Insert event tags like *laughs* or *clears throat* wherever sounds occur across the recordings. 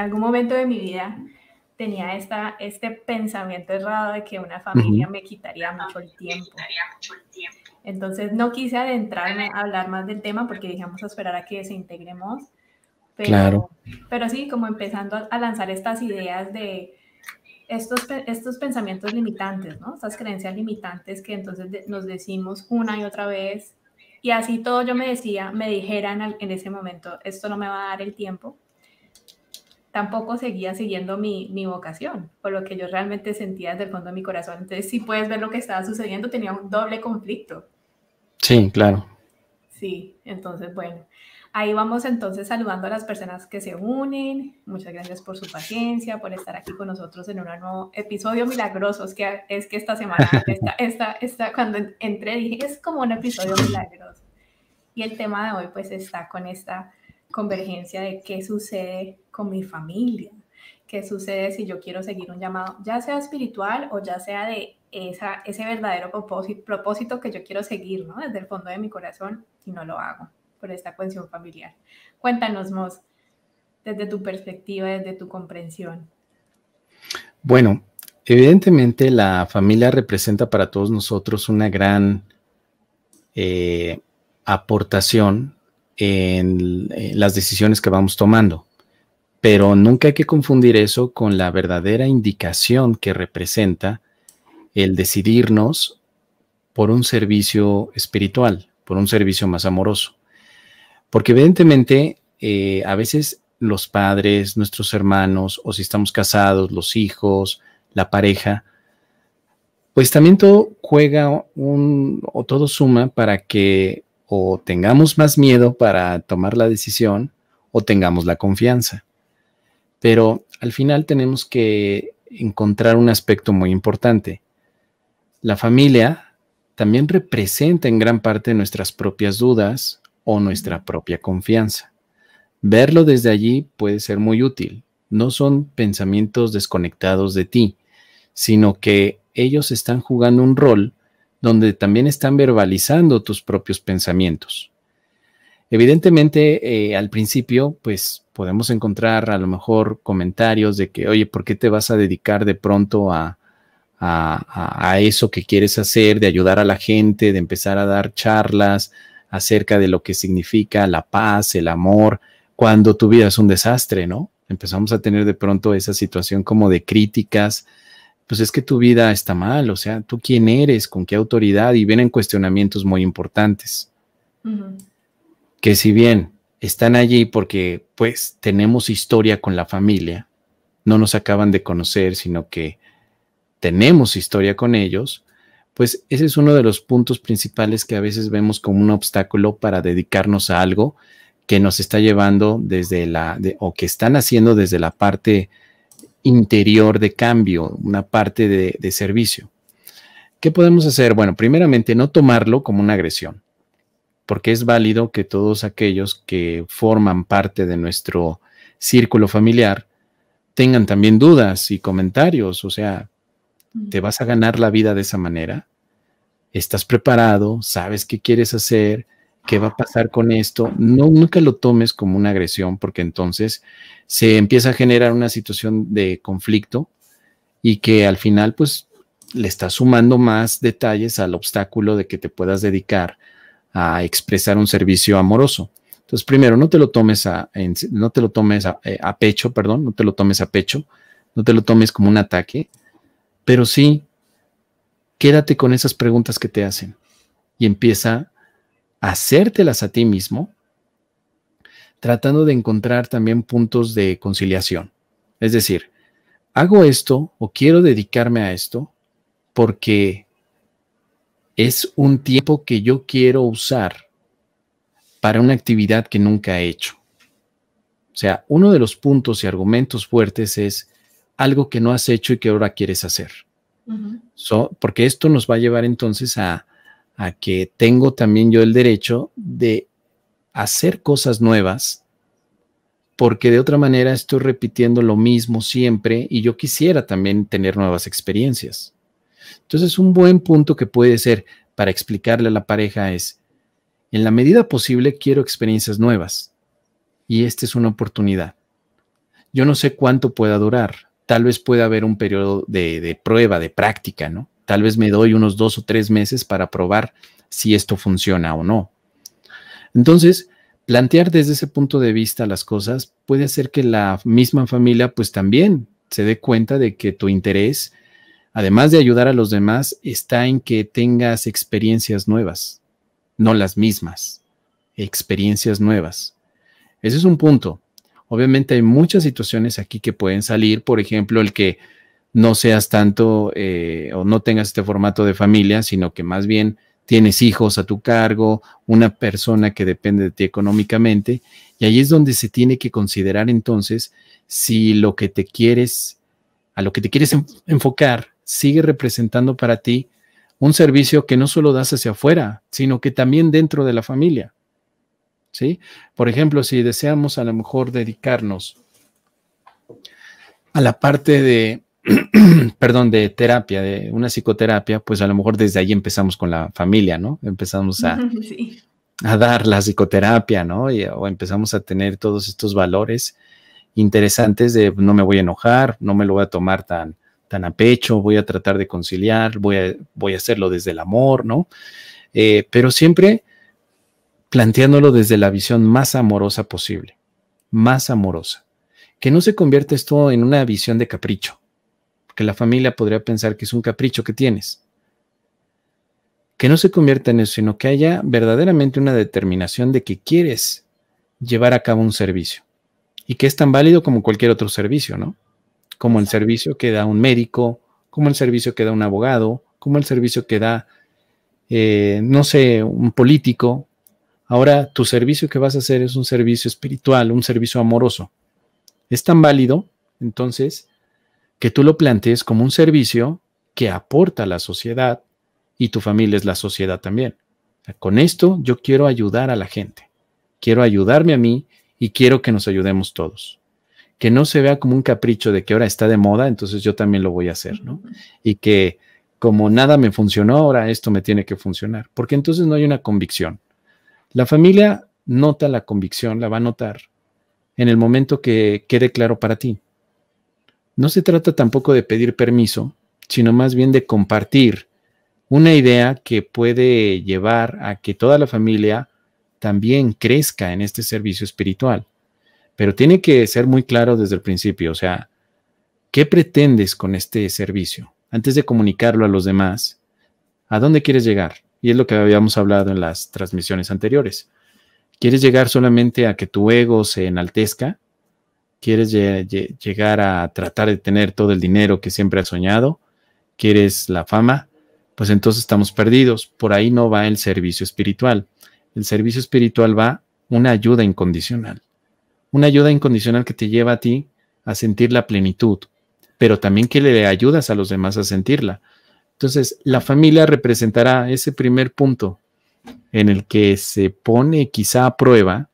algún momento de mi vida tenía esta, este pensamiento errado de que una familia me quitaría mucho el tiempo. Entonces no quise adentrarme a hablar más del tema porque dijimos esperar a que se Pero, claro. pero sí, como empezando a lanzar estas ideas de estos, estos pensamientos limitantes, ¿no? Estas creencias limitantes que entonces nos decimos una y otra vez. Y así todo yo me decía, me dijeran en ese momento, esto no me va a dar el tiempo tampoco seguía siguiendo mi, vocación, por lo que yo realmente sentía desde el fondo de mi corazón. Entonces, si puedes ver lo que estaba sucediendo, tenía un doble conflicto. Sí, claro. Sí, entonces, bueno, ahí vamos entonces saludando a las personas que se unen. Muchas gracias por su paciencia, por estar aquí con nosotros en un nuevo episodio milagroso. Es que, es que esta semana, *laughs* esta, esta, cuando entré, dije, es como un episodio milagroso. Y el tema de hoy, pues, está con esta convergencia de qué sucede con mi familia, qué sucede si yo quiero seguir un llamado, ya sea espiritual o ya sea de esa, ese verdadero propósito, que yo quiero seguir, Desde el fondo de mi corazón y no lo hago por esta cuestión familiar. Cuéntanos, Mos, desde tu perspectiva, desde tu comprensión. Bueno, evidentemente la familia representa para todos nosotros una gran eh, aportación en, eh, las decisiones que vamos tomando. Pero nunca hay que confundir eso con la verdadera indicación que representa el decidirnos por un servicio espiritual, por un servicio más amoroso. Porque evidentemente eh, a veces los padres, nuestros hermanos, o si estamos casados, los hijos, la pareja, pues también todo juega un, o todo suma para que o tengamos más miedo para tomar la decisión o tengamos la confianza. Pero al final tenemos que encontrar un aspecto muy importante. La familia también representa en gran parte nuestras propias dudas o nuestra propia confianza. Verlo desde allí puede ser muy útil. No son pensamientos desconectados de ti, sino que ellos están jugando un rol donde también están verbalizando tus propios pensamientos. Evidentemente, eh, al principio, pues podemos encontrar a lo mejor comentarios de que, oye, ¿por qué te vas a dedicar de pronto a, a, a, eso que quieres hacer, de ayudar a la gente, de empezar a dar charlas acerca de lo que significa la paz, el amor, cuando tu vida es un desastre, ¿no? Empezamos a tener de pronto esa situación como de críticas, pues es que tu vida está mal, o sea, tú quién eres, con qué autoridad, y vienen cuestionamientos muy importantes. Que si bien están allí porque pues tenemos historia con la familia, no nos acaban de conocer, sino que tenemos historia con ellos, pues ese es uno de los puntos principales que a veces vemos como un obstáculo para dedicarnos a algo que nos está llevando desde la, o que están haciendo desde la parte interior de cambio, una parte de, servicio. ¿Qué podemos hacer? Bueno, primeramente no tomarlo como una agresión, porque es válido que todos aquellos que forman parte de nuestro círculo familiar tengan también dudas y comentarios, o sea, ¿te vas a ganar la vida de esa manera? ¿Estás preparado? ¿Sabes qué quieres hacer? ¿qué va a pasar con esto? No, nunca lo tomes como una agresión, porque entonces se empieza a generar una situación de conflicto y que al final, pues, le está sumando más detalles al obstáculo de que te puedas dedicar a expresar un servicio amoroso. Entonces, primero, no te lo tomes a, no te lo tomes a, eh, a pecho, perdón, no te lo tomes a pecho, no te lo tomes como un ataque, pero sí, quédate con esas preguntas que te hacen y empieza hacértelas a ti mismo, tratando de encontrar también puntos de conciliación. Es decir, hago esto o quiero dedicarme a esto porque es un tiempo que yo quiero usar para una actividad que nunca he hecho. O sea, uno de los puntos y argumentos fuertes es algo que no has hecho y que ahora quieres hacer. porque esto nos va a llevar entonces a a que tengo también yo el derecho de hacer cosas nuevas, porque de otra manera estoy repitiendo lo mismo siempre y yo quisiera también tener nuevas experiencias. Entonces, un buen punto que puede ser para explicarle a la pareja es, en la medida posible quiero experiencias nuevas y esta es una oportunidad. Yo no sé cuánto pueda durar, tal vez pueda haber un periodo de, de prueba, de práctica, ¿no? Tal vez me doy unos dos o tres meses para probar si esto funciona o no. Entonces, plantear desde ese punto de vista las cosas puede hacer que la misma familia pues también se dé cuenta de que tu interés, además de ayudar a los demás, está en que tengas experiencias nuevas, no las mismas, experiencias nuevas. Ese es un punto. Obviamente hay muchas situaciones aquí que pueden salir, por ejemplo, el que no seas tanto eh, o no tengas este formato de familia, sino que más bien tienes hijos a tu cargo, una persona que depende de ti económicamente, y ahí es donde se tiene que considerar entonces si lo que te quieres, a lo que te quieres enfocar, sigue representando para ti un servicio que no solo das hacia afuera, sino que también dentro de la familia. ¿Sí? Por ejemplo, si deseamos a lo mejor dedicarnos a la parte de *clears throat* perdón, de terapia, de una psicoterapia, pues a lo mejor desde ahí empezamos con la familia, ¿no? Empezamos a, *laughs* dar la psicoterapia, ¿no? o empezamos a tener todos estos valores interesantes de no me voy a enojar, no me lo voy a tomar tan, tan a pecho, voy a tratar de conciliar, voy a, voy a hacerlo desde el amor, ¿no? Eh, pero siempre planteándolo desde la visión más amorosa posible, más amorosa. Que no se convierta esto en una visión de capricho, la familia podría pensar que es un capricho que tienes. Que no se convierta en eso, sino que haya verdaderamente una determinación de que quieres llevar a cabo un servicio y que es tan válido como cualquier otro servicio, ¿no? Como el servicio que da un médico, como el servicio que da un abogado, como el servicio que da, eh, no sé, un político. Ahora tu servicio que vas a hacer es un servicio espiritual, un servicio amoroso. Es tan válido, entonces, que tú lo plantees como un servicio que aporta a la sociedad y tu familia es la sociedad también. con esto yo quiero ayudar a la gente, quiero ayudarme a mí y quiero que nos ayudemos todos. Que no se vea como un capricho de que ahora está de moda, entonces yo también lo voy a hacer, ¿no? Y que como nada me funcionó, ahora esto me tiene que funcionar, porque entonces no hay una convicción. La familia nota la convicción, la va a notar en el momento que quede claro para ti. No se trata tampoco de pedir permiso, sino más bien de compartir una idea que puede llevar a que toda la familia también crezca en este servicio espiritual. Pero tiene que ser muy claro desde el principio, o sea, ¿qué pretendes con este servicio? Antes de comunicarlo a los demás, ¿a dónde quieres llegar? Y es lo que habíamos hablado en las transmisiones anteriores. ¿Quieres llegar solamente a que tu ego se enaltezca? quieres llegar a tratar de tener todo el dinero que siempre has soñado, quieres la fama, pues entonces estamos perdidos. Por ahí no va el servicio espiritual. El servicio espiritual va una ayuda incondicional. Una ayuda incondicional que te lleva a ti a sentir la plenitud, pero también que le ayudas a los demás a sentirla. Entonces, la familia representará ese primer punto en el que se pone quizá a prueba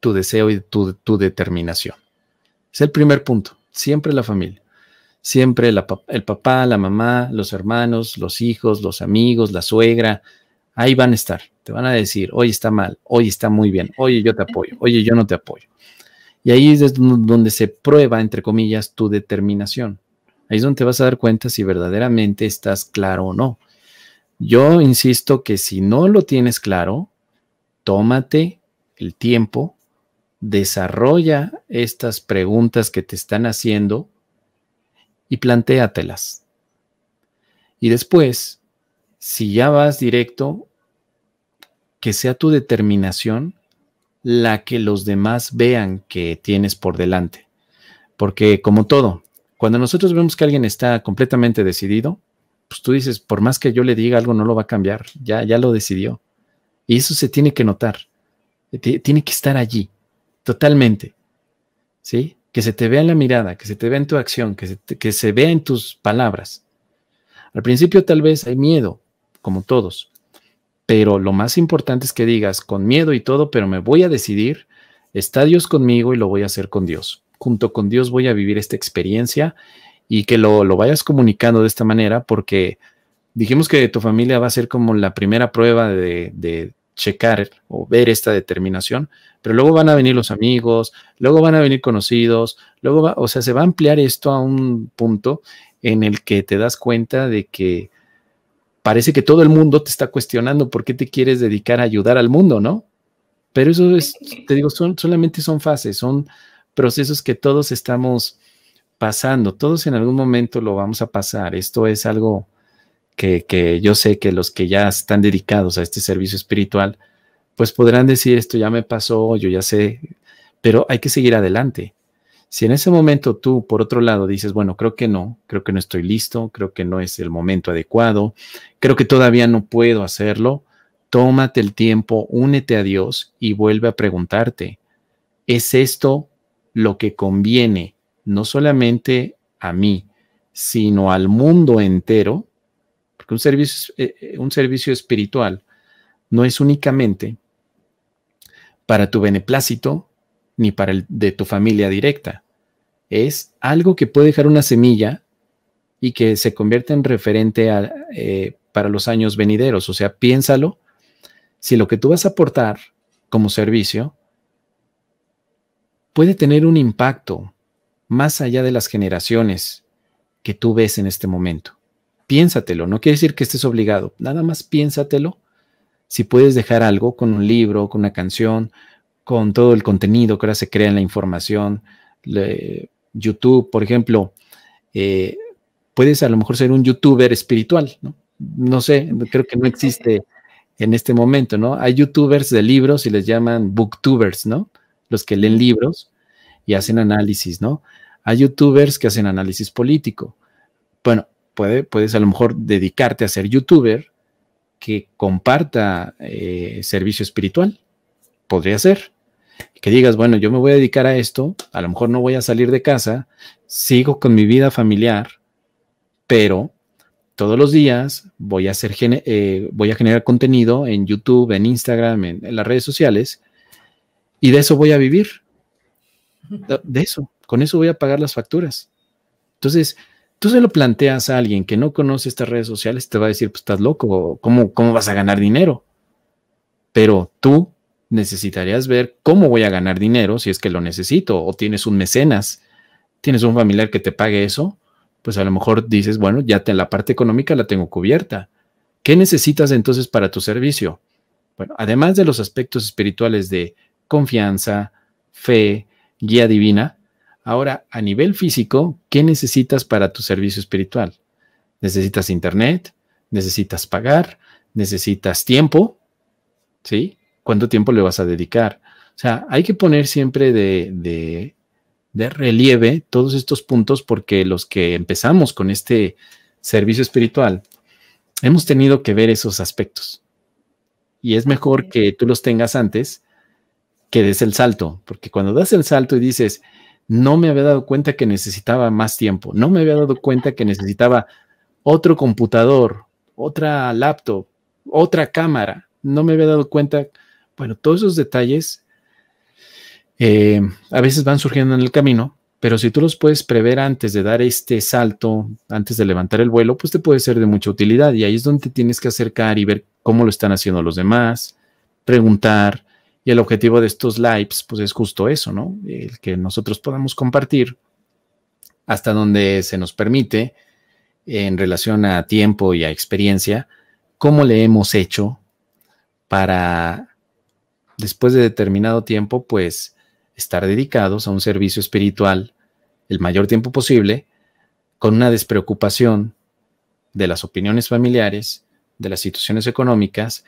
tu deseo y tu, determinación. Es el primer punto, siempre la familia. Siempre el papá, la mamá, los hermanos, los hijos, los amigos, la suegra, ahí van a estar. Te van a decir, hoy está mal, hoy está muy bien, oye, yo te apoyo, oye, yo no te apoyo. Y ahí es donde se prueba, entre comillas, tu determinación. Ahí es donde te vas a dar cuenta si verdaderamente estás claro o no. Yo insisto que si no lo tienes claro, tómate el tiempo desarrolla estas preguntas que te están haciendo y plantéatelas. Y después, si ya vas directo, que sea tu determinación la que los demás vean que tienes por delante. Porque como todo, cuando nosotros vemos que alguien está completamente decidido, pues tú dices, por más que yo le diga algo, no lo va a cambiar, ya, ya lo decidió. Y eso se tiene que notar, tiene que estar allí. Totalmente. ¿Sí? Que se te vea en la mirada, que se te vea en tu acción, que se, vea en tus palabras. Al principio tal vez hay miedo, como todos, pero lo más importante es que digas, con miedo y todo, pero me voy a decidir, está Dios conmigo y lo voy a hacer con Dios. Junto con Dios voy a vivir esta experiencia y que lo, lo vayas comunicando de esta manera porque dijimos que tu familia va a ser como la primera prueba de, de, checar o ver esta determinación, pero luego van a venir los amigos, luego van a venir conocidos, luego va, o sea, se va a ampliar esto a un punto en el que te das cuenta de que parece que todo el mundo te está cuestionando por qué te quieres dedicar a ayudar al mundo, ¿no? Pero eso es, te digo, son, solamente son fases, son procesos que todos estamos pasando, todos en algún momento lo vamos a pasar. Esto es algo que, yo sé que los que ya están dedicados a este servicio espiritual, pues podrán decir, esto ya me pasó, yo ya sé, pero hay que seguir adelante. Si en ese momento tú, por otro lado, dices, bueno, creo que no, creo que no estoy listo, creo que no es el momento adecuado, creo que todavía no puedo hacerlo, tómate el tiempo, únete a Dios y vuelve a preguntarte, ¿es esto lo que conviene no solamente a mí, sino al mundo entero? Porque un servicio, eh, eh, un servicio espiritual no es únicamente para tu beneplácito ni para el de tu familia directa. Es algo que puede dejar una semilla y que se convierte en referente eh, para los años venideros. O sea, piénsalo, si lo que tú vas a aportar como servicio puede tener un impacto más allá de las generaciones que tú ves en este momento piénsatelo, no quiere decir que estés obligado, nada más piénsatelo. Si puedes dejar algo con un libro, con una canción, con todo el contenido que ahora se crea en la información, YouTube, por ejemplo, eh, puedes a lo mejor ser un youtuber espiritual, ¿no? No sé, creo que no existe en este momento, ¿no? Hay youtubers de libros y les llaman booktubers, ¿no? Los que leen libros y hacen análisis, ¿no? Hay youtubers que hacen análisis político. Bueno, puedes a lo mejor dedicarte a ser youtuber que comparta eh, servicio espiritual. Podría ser. Que digas, bueno, yo me voy a dedicar a esto, a lo mejor no voy a salir de casa, sigo con mi vida familiar, pero todos los días voy a, hacer, eh, voy a generar contenido en YouTube, en Instagram, en las redes sociales, y de eso voy a vivir. De eso, con eso voy a pagar las facturas. Entonces, tú se lo planteas a alguien que no conoce estas redes sociales, te va a decir, pues estás loco, ¿cómo, cómo vas a ganar dinero? Pero tú necesitarías ver cómo voy a ganar dinero si es que lo necesito, o tienes un mecenas, tienes un familiar que te pague eso, pues a lo mejor dices, bueno, ya la parte económica la tengo cubierta. ¿Qué necesitas entonces para tu servicio? Bueno, además de los aspectos espirituales de confianza, fe, guía divina, Ahora, a nivel físico, ¿qué necesitas para tu servicio espiritual? Necesitas internet, necesitas pagar, necesitas tiempo, ¿sí? ¿Cuánto tiempo le vas a dedicar? O sea, hay que poner siempre de, de, de relieve todos estos puntos porque los que empezamos con este servicio espiritual, hemos tenido que ver esos aspectos. Y es mejor que tú los tengas antes que des el salto, porque cuando das el salto y dices, no me había dado cuenta que necesitaba más tiempo, no me había dado cuenta que necesitaba otro computador, otra laptop, otra cámara, no me había dado cuenta, bueno, todos esos detalles eh, a veces van surgiendo en el camino, pero si tú los puedes prever antes de dar este salto, antes de levantar el vuelo, pues te puede ser de mucha utilidad y ahí es donde tienes que acercar y ver cómo lo están haciendo los demás, preguntar, y el objetivo de estos lives, pues es justo eso, ¿no? El que nosotros podamos compartir hasta donde se nos permite en relación a tiempo y a experiencia, cómo le hemos hecho para, después de determinado tiempo, pues estar dedicados a un servicio espiritual el mayor tiempo posible, con una despreocupación de las opiniones familiares, de las situaciones económicas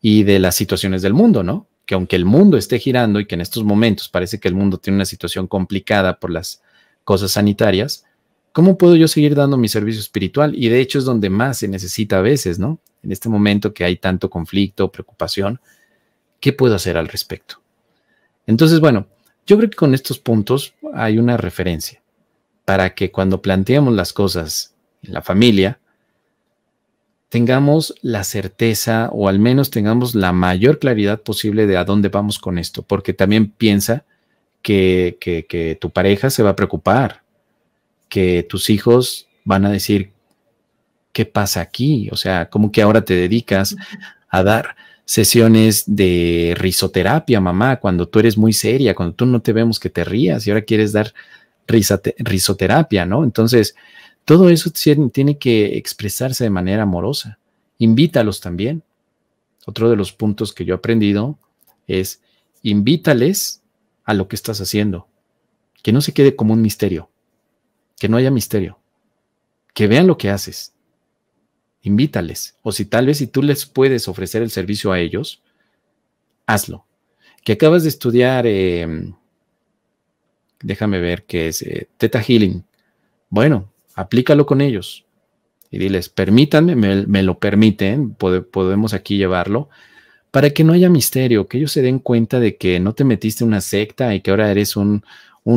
y de las situaciones del mundo, ¿no? aunque el mundo esté girando y que en estos momentos parece que el mundo tiene una situación complicada por las cosas sanitarias, ¿cómo puedo yo seguir dando mi servicio espiritual? Y de hecho es donde más se necesita a veces, ¿no? En este momento que hay tanto conflicto, preocupación, ¿qué puedo hacer al respecto? Entonces, bueno, yo creo que con estos puntos hay una referencia para que cuando planteemos las cosas en la familia, tengamos la certeza o al menos tengamos la mayor claridad posible de a dónde vamos con esto, porque también piensa que, que, tu pareja se va a preocupar, que tus hijos van a decir, ¿qué pasa aquí? O sea, ¿cómo que ahora te dedicas a dar sesiones de risoterapia, mamá, cuando tú eres muy seria, cuando tú no te vemos que te rías y ahora quieres dar risoterapia, ¿no? Entonces, todo eso tiene que expresarse de manera amorosa. Invítalos también. Otro de los puntos que yo he aprendido es invítales a lo que estás haciendo. Que no se quede como un misterio. Que no haya misterio. Que vean lo que haces. Invítales. O si tal vez si tú les puedes ofrecer el servicio a ellos, hazlo. Que acabas de estudiar, em, déjame ver qué es, teta eh, Theta Healing. Bueno, aplícalo con ellos y diles, permítanme, me, lo permiten, podemos aquí llevarlo, para que no haya misterio, que ellos se den cuenta de que no te metiste en una secta y que ahora eres un,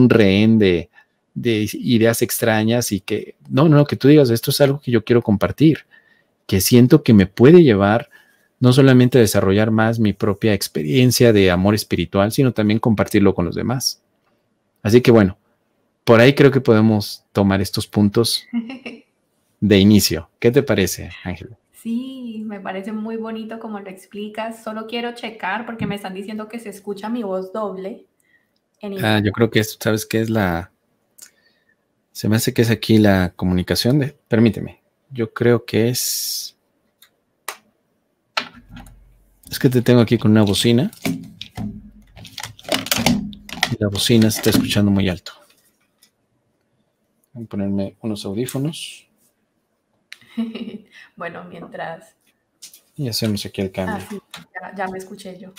rehén de, de ideas extrañas y que, no, no, que tú digas, esto es algo que yo quiero compartir, que siento que me puede llevar no solamente a desarrollar más mi propia experiencia de amor espiritual, sino también compartirlo con los demás. Así que bueno, por ahí creo que podemos tomar estos puntos *laughs* de inicio. ¿Qué te parece, Ángela? Sí, me parece muy bonito como lo explicas. Solo quiero checar porque me están diciendo que se escucha mi voz doble. ah, yo creo que esto, ¿sabes qué es la...? Se me hace que es aquí la comunicación de... Permíteme. Yo creo que es... Es que te tengo aquí con una bocina. Y la bocina se está escuchando muy alto. Voy a ponerme unos audífonos. *laughs* bueno, mientras. Y hacemos aquí el cambio. Ah, ya, me escuché yo.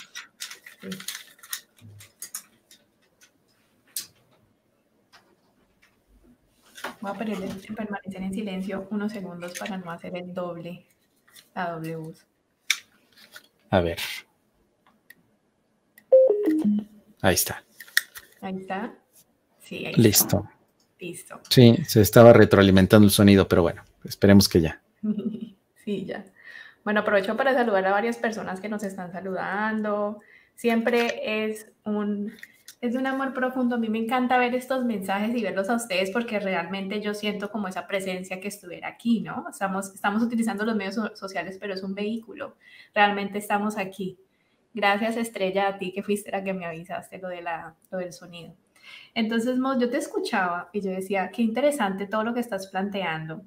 Voy a permanecer en silencio unos segundos para no hacer el doble, la doble A ver. Ahí está. Ahí está. Sí, ahí Listo. Listo. Sí, se estaba retroalimentando el sonido, pero bueno, esperemos que ya. *laughs* Sí, ya. Bueno, aprovecho para saludar a varias personas que nos están saludando. Siempre es un, es un amor profundo. A mí me encanta ver estos mensajes y verlos a ustedes porque realmente yo siento como esa presencia que estuviera aquí, ¿no? Estamos, estamos utilizando los medios sociales, pero es un vehículo. Realmente estamos aquí. Gracias, Estrella, a ti que fuiste la que me avisaste lo, de la, lo del sonido. Entonces, yo te escuchaba y yo decía, qué interesante todo lo que estás planteando,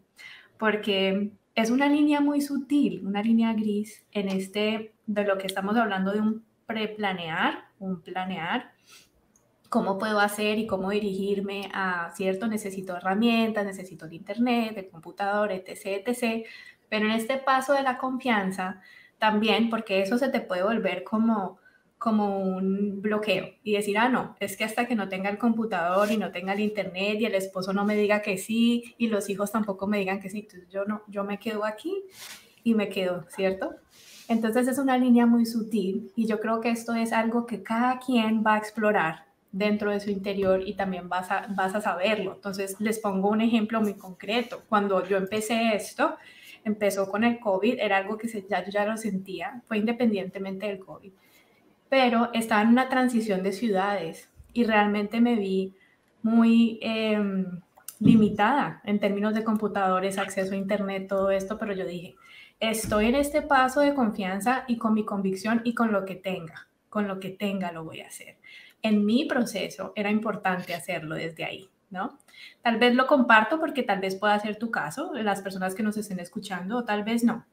porque es una línea muy sutil, una línea gris en este, de lo que estamos hablando de un preplanear, un planear, cómo puedo hacer y cómo dirigirme a, cierto, necesito herramientas, necesito el internet, el computador, etc., etc., pero en este paso de la confianza, también, porque eso se te puede volver como como un bloqueo y decir, ah, no, es que hasta que no tenga el computador y no tenga el internet y el esposo no me diga que sí y los hijos tampoco me digan que sí, yo no, yo me quedo aquí y me quedo, ¿cierto? Entonces es una línea muy sutil y yo creo que esto es algo que cada quien va a explorar dentro de su interior y también vas a, vas a saberlo. Entonces les pongo un ejemplo muy concreto. Cuando yo empecé esto, empezó con el COVID, era algo que se, ya, ya lo sentía, fue independientemente del COVID pero estaba en una transición de ciudades y realmente me vi muy em, limitada en términos de computadores, acceso a Internet, todo esto, pero yo dije, estoy en este paso de confianza y con mi convicción y con lo que tenga, con lo que tenga lo voy a hacer. En mi proceso era importante hacerlo desde ahí, ¿no? Tal vez lo comparto porque tal vez pueda ser tu caso, las personas que nos estén escuchando, o tal vez no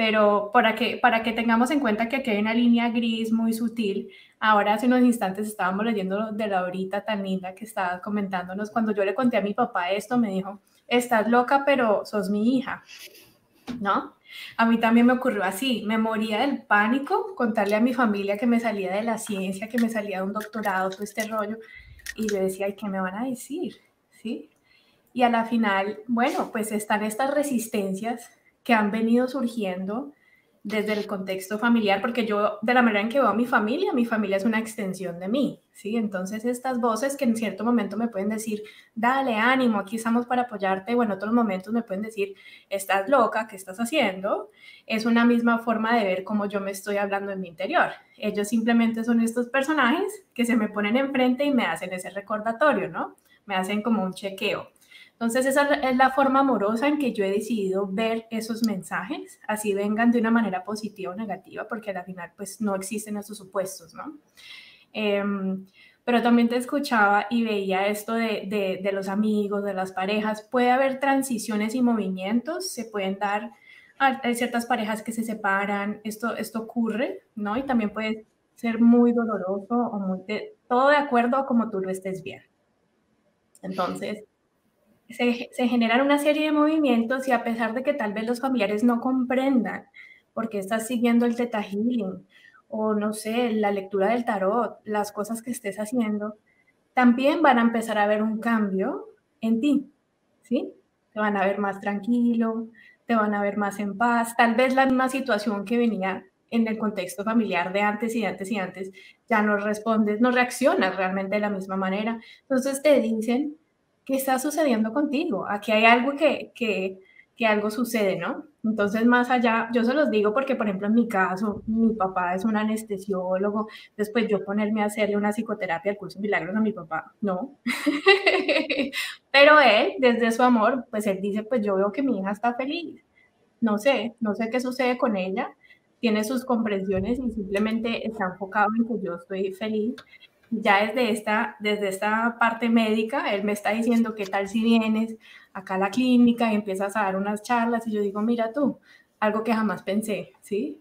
pero para que, para que tengamos en cuenta que aquí hay una línea gris muy sutil. Ahora hace unos instantes estábamos leyendo de la horita tan linda que estaba comentándonos. Cuando yo le conté a mi papá esto, me dijo, estás loca, pero sos mi hija, ¿no? A mí también me ocurrió así, me moría del pánico contarle a mi familia que me salía de la ciencia, que me salía de un doctorado, todo este rollo. Y yo decía, ¿y qué me van a decir? ¿Sí? Y a la final, bueno, pues están estas resistencias que han venido surgiendo desde el contexto familiar, porque yo de la manera en que veo a mi familia, mi familia es una extensión de mí, ¿sí? Entonces estas voces que en cierto momento me pueden decir, dale ánimo, aquí estamos para apoyarte, o en otros momentos me pueden decir, estás loca, ¿qué estás haciendo? Es una misma forma de ver cómo yo me estoy hablando en mi interior. Ellos simplemente son estos personajes que se me ponen enfrente y me hacen ese recordatorio, ¿no? Me hacen como un chequeo. Entonces esa es la forma amorosa en que yo he decidido ver esos mensajes, así vengan de una manera positiva o negativa, porque al final pues no existen esos supuestos, ¿no? Em, pero también te escuchaba y veía esto de, de, los amigos, de las parejas. Puede haber transiciones y movimientos, se pueden dar, hay ciertas parejas que se separan, esto, esto ocurre, ¿no? Y también puede ser muy doloroso o muy, todo de acuerdo a como tú lo estés bien. Entonces, se, generan una serie de movimientos y a pesar de que tal vez los familiares no comprendan por qué estás siguiendo el teta healing o no sé, la lectura del tarot, las cosas que estés haciendo, también van a empezar a ver un cambio en ti, ¿sí? Te van a ver más tranquilo, te van a ver más en paz, tal vez la misma situación que venía en el contexto familiar de antes y antes y antes, ya no respondes, no reaccionas realmente de la misma manera. Entonces te dicen ¿Qué está sucediendo contigo. Aquí hay algo que, que, algo sucede, ¿no? Entonces, más allá, yo se los digo porque, por ejemplo, en mi caso, mi papá es un anestesiólogo, después yo ponerme a hacerle una psicoterapia al curso milagros a mi papá, no. *laughs* Pero él, desde su amor, pues él dice, pues yo veo que mi hija está feliz, no sé, no sé qué sucede con ella, tiene sus comprensiones y simplemente está enfocado en que yo estoy feliz ya desde esta, desde esta parte médica, él me está diciendo qué tal si vienes acá a la clínica y empiezas a dar unas charlas y yo digo, mira tú, algo que jamás pensé, ¿sí?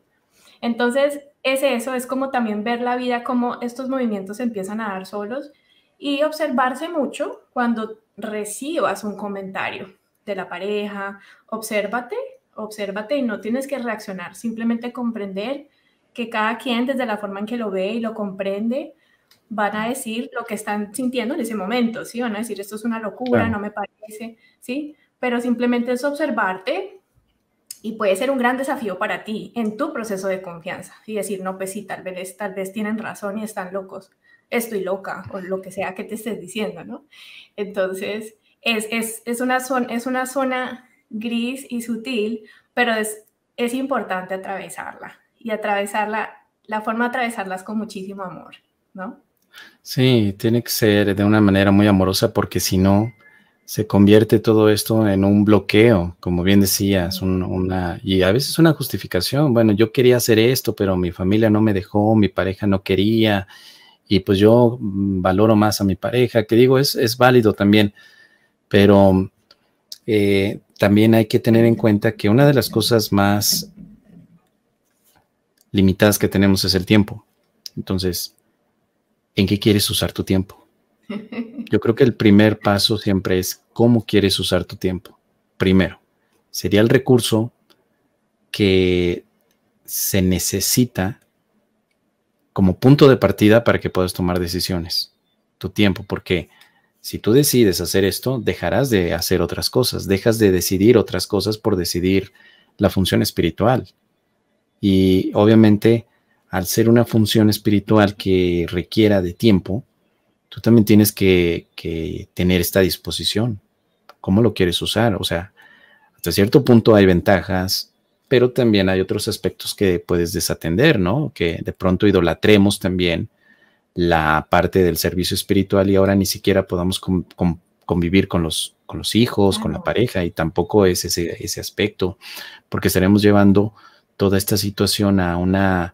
Entonces, es eso, es como también ver la vida, cómo estos movimientos se empiezan a dar solos y observarse mucho cuando recibas un comentario de la pareja, obsérvate, obsérvate y no tienes que reaccionar, simplemente comprender que cada quien desde la forma en que lo ve y lo comprende, van a decir lo que están sintiendo en ese momento, ¿sí? Van a decir, esto es una locura, no me parece, ¿sí? Pero simplemente es observarte y puede ser un gran desafío para ti en tu proceso de confianza y decir, no, pues sí, tal vez, tal vez tienen razón y están locos, estoy loca o lo que sea que te estés diciendo, ¿no? Entonces, es, es, es una, zona, es una zona gris y sutil, pero es, es importante atravesarla y atravesarla, la forma de atravesarla es con muchísimo amor. ¿no? Sí, tiene que ser de una manera muy amorosa porque si no, se convierte todo esto en un bloqueo, como bien decías, una, y a veces una justificación. Bueno, yo quería hacer esto, pero mi familia no me dejó, mi pareja no quería, y pues yo mm, valoro más a mi pareja, que digo, es, válido también, pero eh, también hay que tener en cuenta que una de las cosas más limitadas que tenemos es el tiempo. Entonces, en qué quieres usar tu tiempo. Yo creo que el primer paso siempre es cómo quieres usar tu tiempo. Primero, sería el recurso que se necesita como punto de partida para que puedas tomar decisiones. Tu tiempo, porque si tú decides hacer esto, dejarás de hacer otras cosas, dejas de decidir otras cosas por decidir la función espiritual. Y obviamente al ser una función espiritual que requiera de tiempo, tú también tienes que, tener esta disposición. ¿Cómo lo quieres usar? O sea, hasta cierto punto hay ventajas, pero también hay otros aspectos que puedes desatender, ¿no? Que de pronto idolatremos también la parte del servicio espiritual y ahora ni siquiera podamos convivir con los, hijos, con la pareja, y tampoco es ese, ese aspecto, porque estaremos llevando toda esta situación a una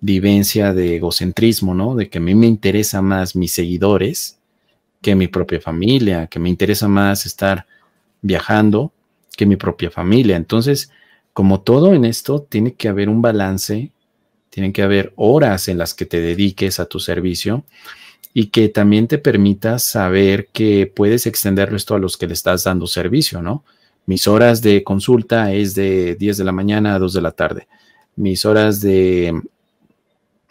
vivencia de egocentrismo, ¿no? De que a mí me interesa más mis seguidores que mi propia familia, que me interesa más estar viajando que mi propia familia. Entonces, como todo en esto, tiene que haber un balance, tienen que haber horas en las que te dediques a tu servicio y que también te permitas saber que puedes extenderlo esto a los que le estás dando servicio, ¿no? Mis horas de consulta es de 10 de la mañana a 2 de la tarde. Mis horas de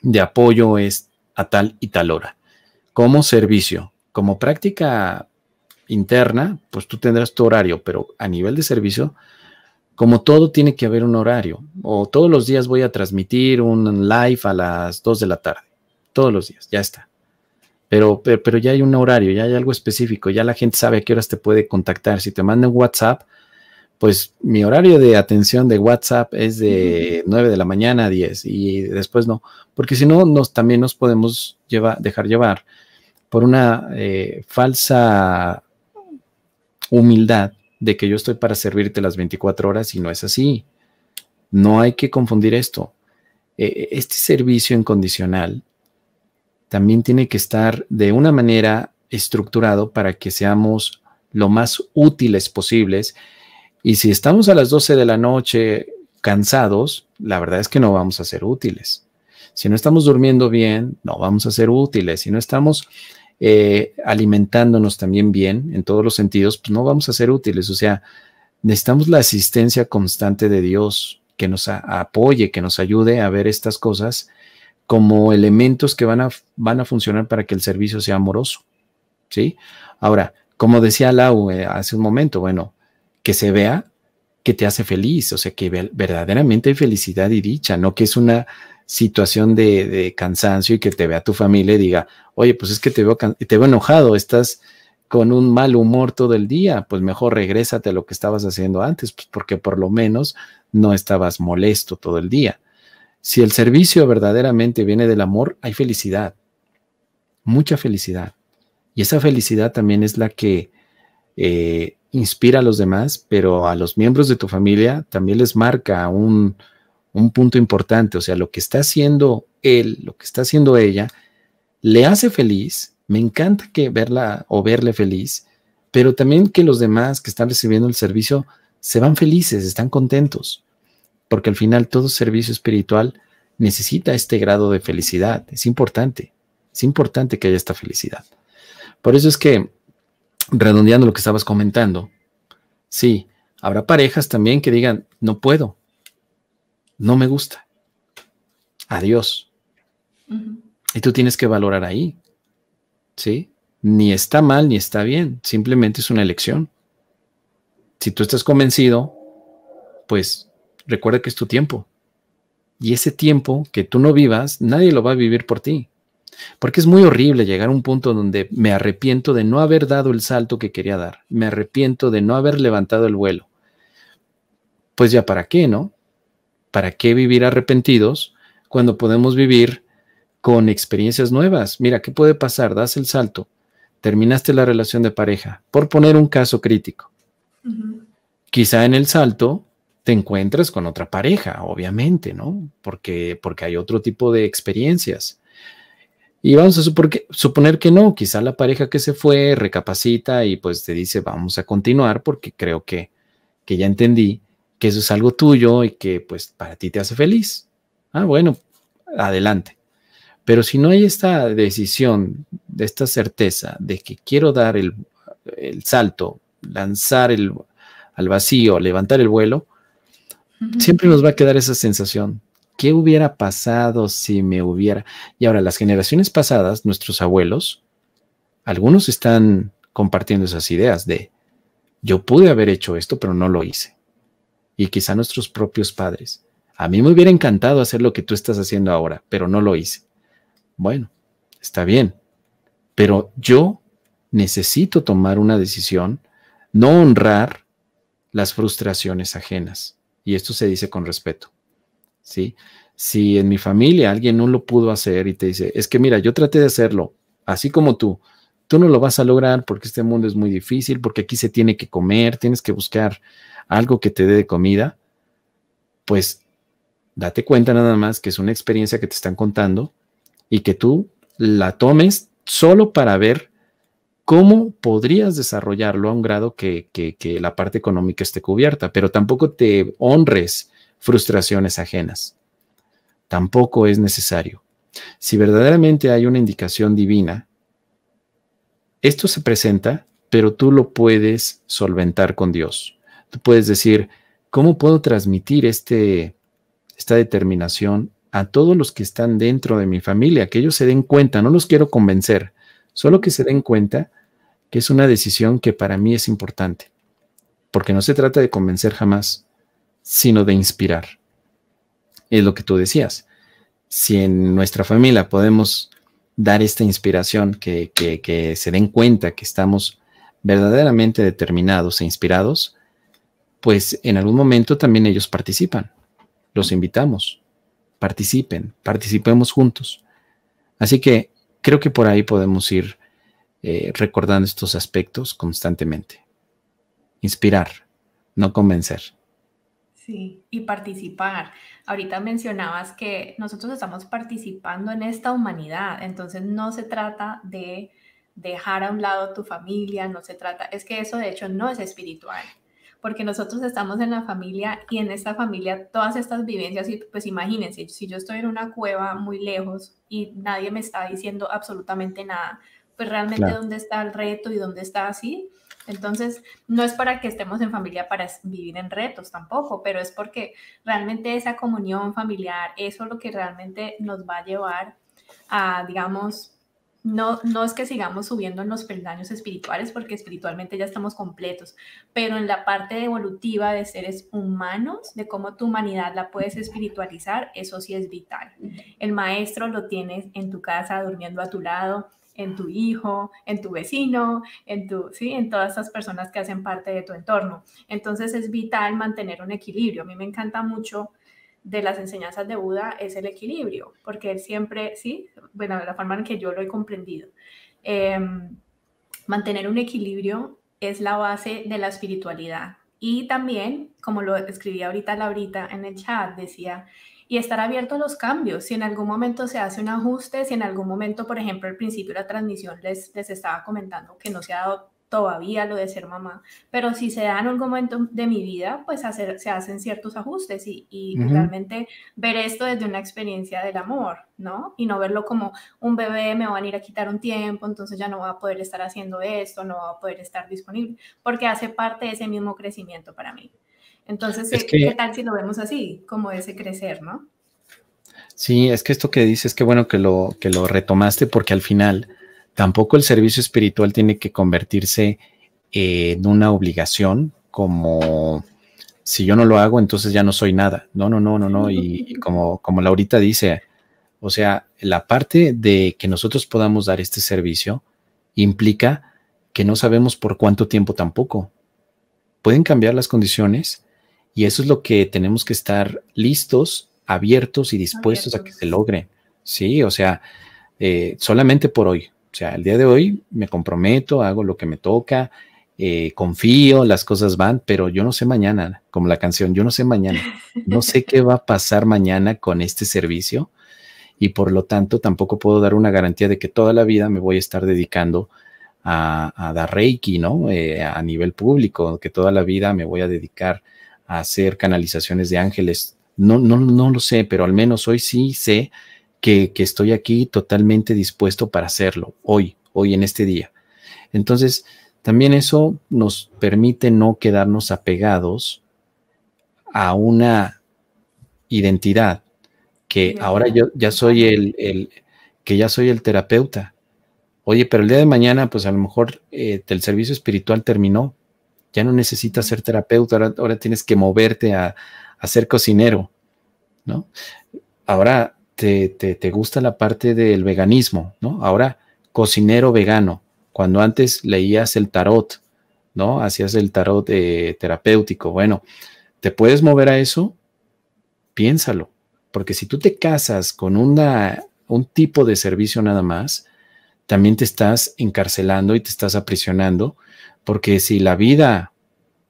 de apoyo es a tal y tal hora. Como servicio, como práctica interna, pues tú tendrás tu horario, pero a nivel de servicio, como todo tiene que haber un horario, o todos los días voy a transmitir un live a las 2 de la tarde, todos los días, ya está. Pero, pero, ya hay un horario, ya hay algo específico, ya la gente sabe a qué horas te puede contactar. Si te manda WhatsApp, pues mi horario de atención de WhatsApp es de 9 de la mañana a 10 y después no, porque si no, nos, también nos podemos dejar llevar por una eh, falsa humildad de que yo estoy para servirte las 24 horas y no es así. No hay que confundir esto. E, e, este servicio incondicional también tiene que estar de una manera estructurado para que seamos lo más útiles posibles y si estamos a las 12 de la noche cansados, la verdad es que no vamos a ser útiles. Si no estamos durmiendo bien, no vamos a ser útiles. Si no estamos eh, alimentándonos también bien en todos los sentidos, pues no vamos a ser útiles. O sea, necesitamos la asistencia constante de Dios que nos apoye, que nos ayude a ver estas cosas como elementos que van a, van a funcionar para que el servicio sea amoroso. ¿Sí? Ahora, como decía Lau eh, hace un momento, bueno, que se vea que te hace feliz, o sea, que verdaderamente hay felicidad y dicha, no que es una situación de, cansancio y que te vea tu familia y diga, oye, pues es que te veo, te veo enojado, estás con un mal humor todo el día, pues mejor regrésate a lo que estabas haciendo antes, pues porque por lo menos no estabas molesto todo el día. Si el servicio verdaderamente viene del amor, hay felicidad, mucha felicidad. Y esa felicidad también es la que eh, inspira a los demás, pero a los miembros de tu familia también les marca un, punto importante. O sea, lo que está haciendo él, lo que está haciendo ella, le hace feliz. Me encanta que verla o verle feliz, pero también que los demás que están recibiendo el servicio se van felices, están contentos, porque al final todo servicio espiritual necesita este grado de felicidad. Es importante, es importante que haya esta felicidad. Por eso es que redondeando lo que estabas comentando, sí, habrá parejas también que digan, no puedo, no me gusta, adiós. Y tú tienes que valorar ahí, ¿sí? Ni está mal ni está bien, simplemente es una elección. Si tú estás convencido, pues recuerda que es tu tiempo. Y ese tiempo que tú no vivas, nadie lo va a vivir por ti. Porque es muy horrible llegar a un punto donde me arrepiento de no haber dado el salto que quería dar, me arrepiento de no haber levantado el vuelo. Pues ya para qué, ¿no? ¿Para qué vivir arrepentidos cuando podemos vivir con experiencias nuevas? Mira, ¿qué puede pasar? Das el salto, terminaste la relación de pareja, por poner un caso crítico. Quizá en el salto te encuentras con otra pareja, obviamente, ¿no? Porque, porque hay otro tipo de experiencias y vamos a suponer que, no, quizá la pareja que se fue recapacita y pues te dice, vamos a continuar porque creo que, ya entendí que eso es algo tuyo y que pues para ti te hace feliz. Ah, bueno, adelante. Pero si no hay esta decisión, de esta certeza de que quiero dar el, salto, lanzar el, al vacío, levantar el vuelo, siempre nos va a quedar esa sensación ¿Qué hubiera pasado si me hubiera? Y ahora, las generaciones pasadas, nuestros abuelos, algunos están compartiendo esas ideas de, yo pude haber hecho esto, pero no lo hice. Y quizá nuestros propios padres. A mí me hubiera encantado hacer lo que tú estás haciendo ahora, pero no lo hice. Bueno, está bien, pero yo necesito tomar una decisión, no honrar las frustraciones ajenas. Y esto se dice con respeto. Si en mi familia alguien no lo pudo hacer y te dice, es que mira, yo traté de hacerlo, así como tú, tú no lo vas a lograr porque este mundo es muy difícil, porque aquí se tiene que comer, tienes que buscar algo que te dé de comida, pues date cuenta nada más que es una experiencia que te están contando y que tú la tomes solo para ver cómo podrías desarrollarlo a un grado que, que, que la parte económica esté cubierta, pero tampoco te honres frustraciones ajenas. Tampoco es necesario. Si verdaderamente hay una indicación divina, esto se presenta, pero tú lo puedes solventar con Dios. Tú puedes decir, ¿cómo puedo transmitir este, esta determinación a todos los que están dentro de mi familia? Que ellos se den cuenta, no los quiero convencer, solo que se den cuenta que es una decisión que para mí es importante, porque no se trata de convencer jamás, sino de inspirar. Es lo que tú decías. Si en nuestra familia podemos dar esta inspiración, que, que, se den cuenta que estamos verdaderamente determinados e inspirados, pues en algún momento también ellos participan. Los invitamos, participen, participemos juntos. Así que creo que por ahí podemos ir eh, recordando estos aspectos constantemente. Inspirar, no convencer. Sí, y participar. Ahorita mencionabas que nosotros estamos participando en esta humanidad, entonces no se trata de dejar a un lado tu familia, no se trata, es que eso de hecho no es espiritual, porque nosotros estamos en la familia y en esta familia todas estas vivencias, pues imagínense, si yo estoy en una cueva muy lejos y nadie me está diciendo absolutamente nada, pues realmente dónde está el reto y dónde está así, entonces, no es para que estemos en familia para vivir en retos tampoco, pero es porque realmente esa comunión familiar, eso es lo que realmente nos va a llevar a, digamos, no, no es que sigamos subiendo en los peldaños espirituales, porque espiritualmente ya estamos completos, pero en la parte evolutiva de seres humanos, de cómo tu humanidad la puedes espiritualizar, eso sí es vital. El maestro lo tienes en tu casa, durmiendo a tu lado, en tu hijo, en tu vecino, en, tu, ¿sí? en todas esas personas que hacen parte de tu entorno. Entonces es vital mantener un equilibrio. A mí me encanta mucho de las enseñanzas de Buda es el equilibrio, porque él siempre, sí, bueno, la forma en que yo lo he comprendido. Em, mantener un equilibrio es la base de la espiritualidad. Y también, como lo escribí ahorita Laurita en el chat, decía, y estar abierto a los cambios. Si en algún momento se hace un ajuste, si en algún momento, por ejemplo, al principio de la transmisión les, les estaba comentando que no se ha dado todavía lo de ser mamá, pero si se da en algún momento de mi vida, pues se hacen ciertos ajustes y, realmente ver esto desde una experiencia del amor, ¿no? Y no verlo como un bebé me van a ir a quitar un tiempo, entonces ya no va a poder estar haciendo esto, no va a poder estar disponible, porque hace parte de ese mismo crecimiento para mí. Entonces, eh, ¿qué tal si lo vemos así, como ese crecer, no? Sí, es que esto que dices, qué bueno que lo, que lo retomaste, porque al final tampoco el servicio espiritual tiene que convertirse eh, en una obligación, como si yo no lo hago, entonces ya no soy nada. No, no, no, no, no. Y, como, como Laurita dice, o sea, la parte de que nosotros podamos dar este servicio implica que no sabemos por cuánto tiempo tampoco. Pueden cambiar las condiciones y eso es lo que tenemos que estar listos, abiertos y dispuestos a que se logre. Sí, o sea, eh, solamente por hoy. O sea, el día de hoy me comprometo, hago lo que me toca, eh, confío, las cosas van, pero yo no sé mañana, como la canción, yo no sé mañana, no sé qué va a pasar mañana con este servicio y por lo tanto tampoco puedo dar una garantía de que toda la vida me voy a estar dedicando a, dar reiki, ¿no? Eh, a nivel público, que toda la vida me voy a dedicar hacer canalizaciones de ángeles. No, no, no lo sé, pero al menos hoy sí sé que, estoy aquí totalmente dispuesto para hacerlo, hoy, hoy en este día. Entonces, también eso nos permite no quedarnos apegados a una identidad que ahora yo ya soy el, que ya soy el terapeuta. Oye, pero el día de mañana, pues a lo mejor eh, el servicio espiritual terminó, ya no necesitas ser terapeuta, ahora, tienes que moverte a, ser cocinero, ¿no? Ahora te, te, te gusta la parte del veganismo, ¿no? Ahora cocinero vegano, cuando antes leías el tarot, ¿no? Hacías el tarot eh, terapéutico. Bueno, ¿te puedes mover a eso? Piénsalo, porque si tú te casas con una, un tipo de servicio nada más, también te estás encarcelando y te estás aprisionando porque si la vida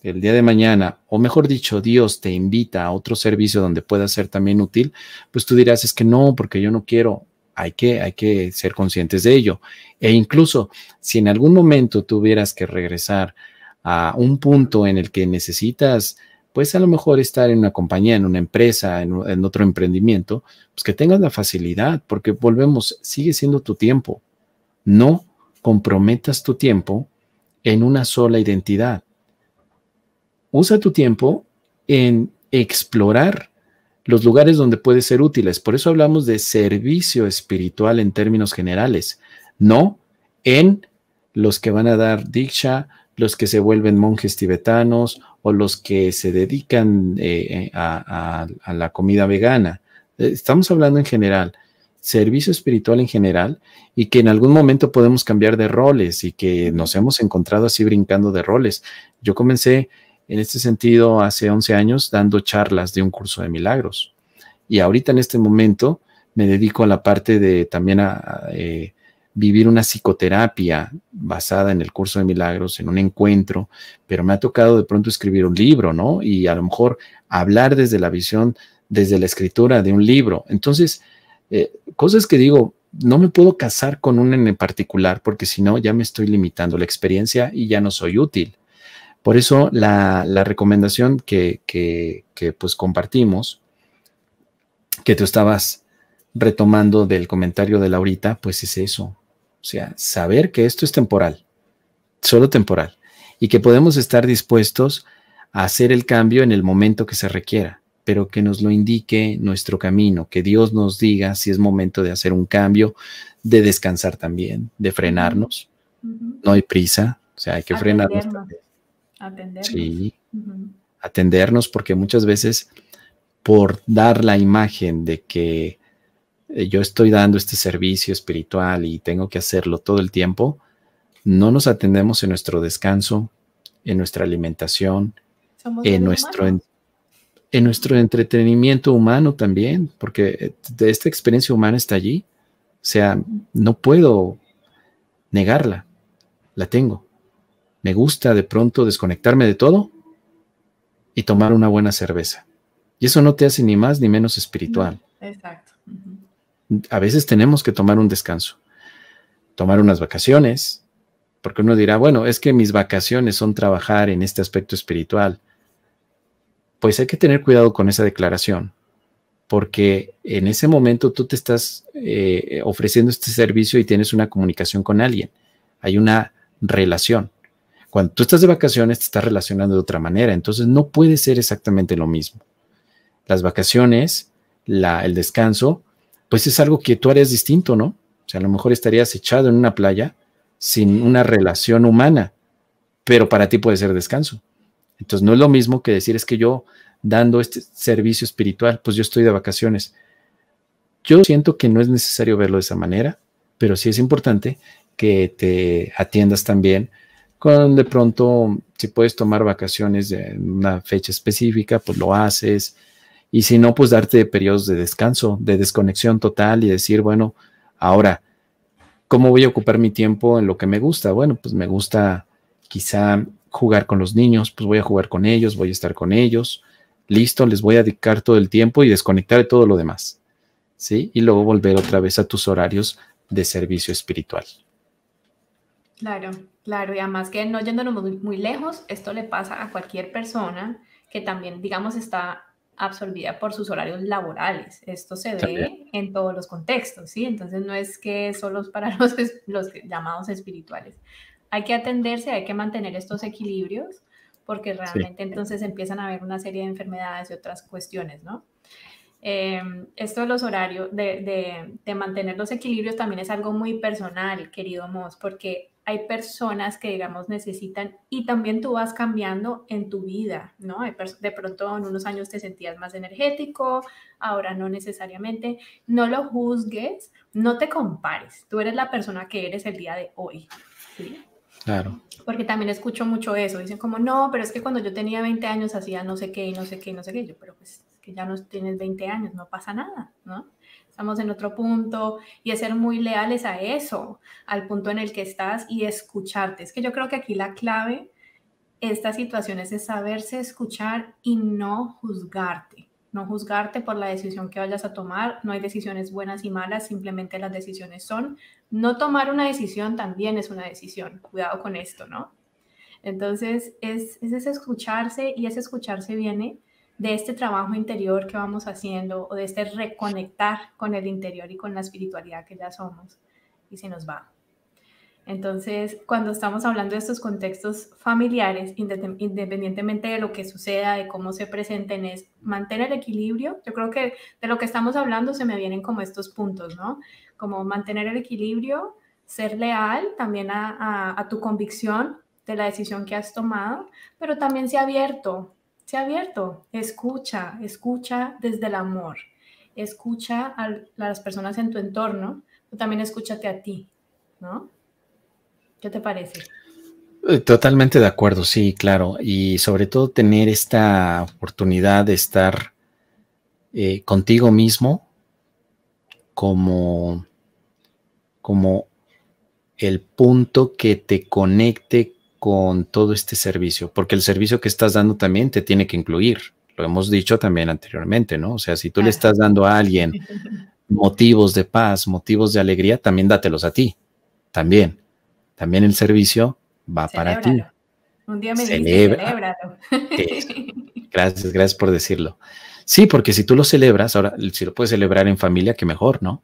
el día de mañana, o mejor dicho, Dios te invita a otro servicio donde pueda ser también útil, pues tú dirás, es que no, porque yo no quiero. Hay que, hay que ser conscientes de ello. E incluso si en algún momento tuvieras que regresar a un punto en el que necesitas, pues a lo mejor estar en una compañía, en una empresa, en, en otro emprendimiento, pues que tengas la facilidad, porque volvemos, sigue siendo tu tiempo. No comprometas tu tiempo en una sola identidad. Usa tu tiempo en explorar los lugares donde puede ser útiles. Por eso hablamos de servicio espiritual en términos generales, no en los que van a dar diksha, los que se vuelven monjes tibetanos o los que se dedican eh, eh, a la comida vegana. Eh, estamos hablando en general servicio espiritual en general y que en algún momento podemos cambiar de roles y que nos hemos encontrado así brincando de roles. Yo comencé en este sentido hace 11 años dando charlas de un curso de milagros y ahorita en este momento me dedico a la parte de también a eh, vivir una psicoterapia basada en el curso de milagros, en un encuentro, pero me ha tocado de pronto escribir un libro, ¿no? Y a lo mejor hablar desde la visión, desde la escritura de un libro. Entonces, eh, cosas que digo, no me puedo casar con un en particular porque si no ya me estoy limitando la experiencia y ya no soy útil. Por eso la, recomendación que, que, pues compartimos, que tú estabas retomando del comentario de Laurita, pues es eso. O sea, saber que esto es temporal, solo temporal, y que podemos estar dispuestos a hacer el cambio en el momento que se requiera pero que nos lo indique nuestro camino, que Dios nos diga si es momento de hacer un cambio, de descansar también, de frenarnos. No hay prisa, o sea, hay que frenarnos. Atendernos. Sí, atendernos porque muchas veces por dar la imagen de que eh, yo estoy dando este servicio espiritual y tengo que hacerlo todo el tiempo, no nos atendemos en nuestro descanso, en nuestra alimentación, en nuestro, entorno, en nuestro entretenimiento humano también, porque eh, de esta experiencia humana está allí. O sea, no puedo negarla, la tengo. Me gusta de pronto desconectarme de todo y tomar una buena cerveza. Y eso no te hace ni más ni menos espiritual. Exacto. A veces tenemos que tomar un descanso, tomar unas vacaciones, porque uno dirá, bueno, es que mis vacaciones son trabajar en este aspecto espiritual pues hay que tener cuidado con esa declaración, porque en ese momento tú te estás eh, ofreciendo este servicio y tienes una comunicación con alguien, hay una relación. Cuando tú estás de vacaciones te estás relacionando de otra manera, entonces no puede ser exactamente lo mismo. Las vacaciones, el descanso, pues es algo que tú harías distinto, ¿no? O sea, a lo mejor estarías echado en una playa sin una relación humana, pero para ti puede ser descanso. Entonces no es lo mismo que decir es que yo dando este servicio espiritual, pues yo estoy de vacaciones. Yo siento que no es necesario verlo de esa manera, pero sí es importante que te atiendas también con de pronto, si puedes tomar vacaciones en una fecha específica, pues lo haces. Y si no, pues darte periodos de descanso, de desconexión total y decir, bueno, ahora, ¿cómo voy a ocupar mi tiempo en lo que me gusta? Bueno, pues me gusta quizá jugar con los niños, pues voy a jugar con ellos, voy a estar con ellos, listo, les voy a dedicar todo el tiempo y desconectar de todo lo demás, ¿sí? Y luego volver otra vez a tus horarios de servicio espiritual. Claro, claro, y además que no yéndonos muy, lejos, esto le pasa a cualquier persona que también, digamos, está absorbida por sus horarios laborales. Esto se ve en todos los contextos, ¿sí? Entonces no es que solo es para *laughs* los, los llamados espirituales, hay que atenderse, hay que mantener estos equilibrios, porque realmente entonces empiezan a haber una serie de enfermedades y otras cuestiones, ¿no? Em, esto de los horarios, de, mantener los equilibrios también es algo muy personal, querido Moss, porque hay personas que, digamos, necesitan y también tú vas cambiando en tu vida, ¿no? De pronto en unos años te sentías más energético, ahora no necesariamente. No lo juzgues, no te compares. Tú eres la persona que eres el día de hoy. ¿sí? Claro. Porque también escucho mucho eso. Dicen como, no, pero es que cuando yo tenía 20 años hacía no sé qué y no sé qué y no sé qué. Yo, pero pues que ya no tienes 20 años, no pasa nada, ¿no? Estamos en otro punto y es ser muy leales a eso, al punto en el que estás y escucharte. Es que yo creo que aquí la clave estas situaciones es saberse escuchar y no juzgarte no juzgarte por la decisión que vayas a tomar. No hay decisiones buenas y malas, simplemente las decisiones son. No tomar una decisión también es una decisión. Cuidado con esto, ¿no? Entonces, es, escucharse y ese escucharse viene de este trabajo interior que vamos haciendo o de este reconectar con el interior y con la espiritualidad que ya somos y se nos va. Entonces, cuando estamos hablando de estos contextos familiares, independientemente de lo que suceda, de cómo se presenten, es mantener el equilibrio. Yo creo que de lo que estamos hablando se me vienen como estos puntos, ¿no? Como mantener el equilibrio, ser leal también a, tu convicción de la decisión que has tomado, pero también sea abierto, sea abierto, escucha, escucha desde el amor, escucha a las personas en tu entorno, pero también escúchate a ti, ¿no? ¿Qué te parece? Eh, totalmente de acuerdo, sí, claro. Y sobre todo tener esta oportunidad de estar eh, contigo mismo como, como el punto que te conecte con todo este servicio, porque el servicio que estás dando también te tiene que incluir. Lo hemos dicho también anteriormente, ¿no? O sea, si tú le estás dando a alguien *laughs* motivos de paz, motivos de alegría, también dátelos a ti, también también el servicio va para ti. Un día me *laughs* Gracias, gracias por decirlo. Sí, porque si tú lo celebras, ahora si lo puedes celebrar en familia, qué mejor, ¿no?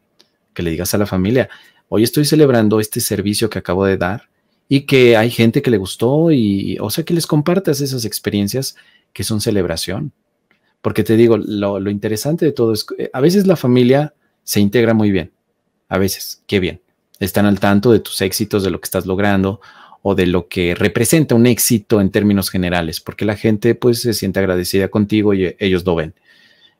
Que le digas a la familia, hoy estoy celebrando este servicio que acabo de dar y que hay gente que le gustó y, o sea, que les compartas esas experiencias que son celebración. Porque te digo, lo, lo interesante de todo es, eh, a veces la familia se integra muy bien, a veces, qué bien están al tanto de tus éxitos, de lo que estás logrando o de lo que representa un éxito en términos generales, porque la gente pues se siente agradecida contigo y eh, ellos lo ven.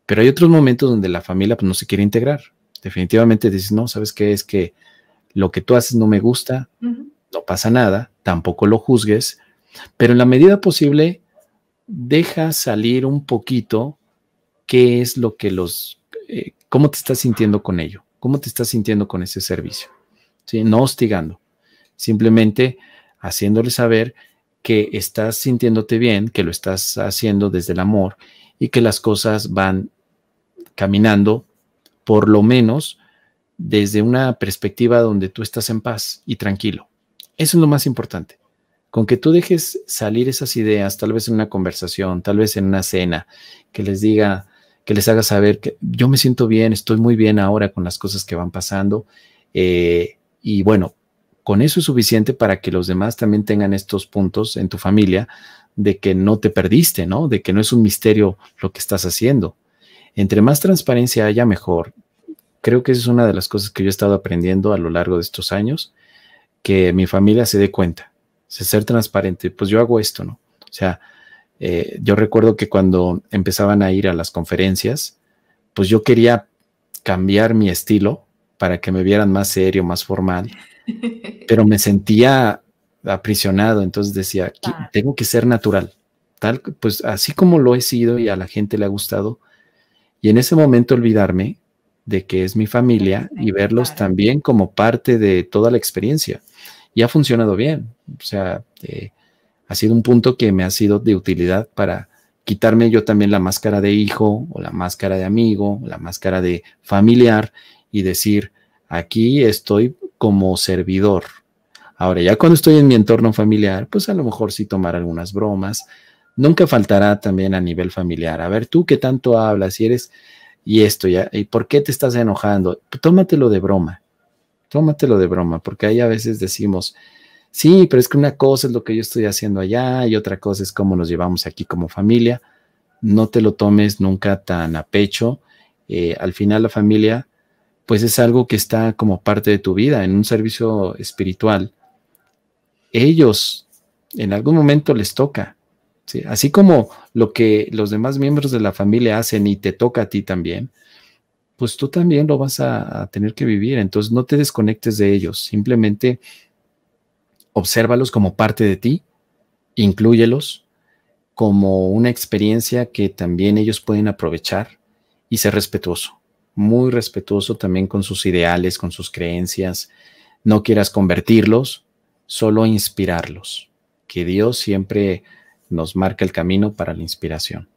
Pero hay otros momentos donde la familia pues, no se quiere integrar. Definitivamente dices, no, ¿sabes qué? Es que lo que tú haces no me gusta, no pasa nada, tampoco lo juzgues, pero en la medida posible deja salir un poquito qué es lo que los, eh, cómo te estás sintiendo con ello, cómo te estás sintiendo con ese servicio no hostigando, simplemente haciéndole saber que estás sintiéndote bien, que lo estás haciendo desde el amor y que las cosas van caminando, por lo menos desde una perspectiva donde tú estás en paz y tranquilo. Eso es lo más importante. Con que tú dejes salir esas ideas, tal vez en una conversación, tal vez en una cena, que les diga, que les haga saber que yo me siento bien, estoy muy bien ahora con las cosas que van pasando. Eh, y bueno, con eso es suficiente para que los demás también tengan estos puntos en tu familia de que no te perdiste, ¿no? De que no es un misterio lo que estás haciendo. Entre más transparencia haya, mejor. Creo que esa es una de las cosas que yo he estado aprendiendo a lo largo de estos años, que mi familia se dé cuenta, ser transparente. Pues yo hago esto, ¿no? O sea, eh, yo recuerdo que cuando empezaban a ir a las conferencias, pues yo quería cambiar mi estilo para que me vieran más serio, más formal, *laughs* pero me sentía aprisionado, entonces decía, tengo que ser natural, tal, pues así como lo he sido y a la gente le ha gustado, y en ese momento olvidarme de que es mi familia y verlos también como parte de toda la experiencia. Y ha funcionado bien, o sea, eh, ha sido un punto que me ha sido de utilidad para quitarme yo también la máscara de hijo o la máscara de amigo, la máscara de familiar y decir, aquí estoy como servidor. Ahora, ya cuando estoy en mi entorno familiar, pues a lo mejor sí tomar algunas bromas. Nunca faltará también a nivel familiar. A ver, tú que tanto hablas y eres y esto, ya, ¿y por qué te estás enojando? Tómatelo de broma. Tómatelo de broma, porque ahí a veces decimos, sí, pero es que una cosa es lo que yo estoy haciendo allá y otra cosa es cómo nos llevamos aquí como familia. No te lo tomes nunca tan a pecho. Eh, al final la familia pues es algo que está como parte de tu vida, en un servicio espiritual. Ellos en algún momento les toca. Así como lo que los demás miembros de la familia hacen y te toca a ti también, pues tú también lo vas a, tener que vivir. Entonces no te desconectes de ellos, simplemente obsérvalos como parte de ti, inclúyelos como una experiencia que también ellos pueden aprovechar y ser respetuoso muy respetuoso también con sus ideales, con sus creencias. No quieras convertirlos, solo inspirarlos, que Dios siempre nos marca el camino para la inspiración.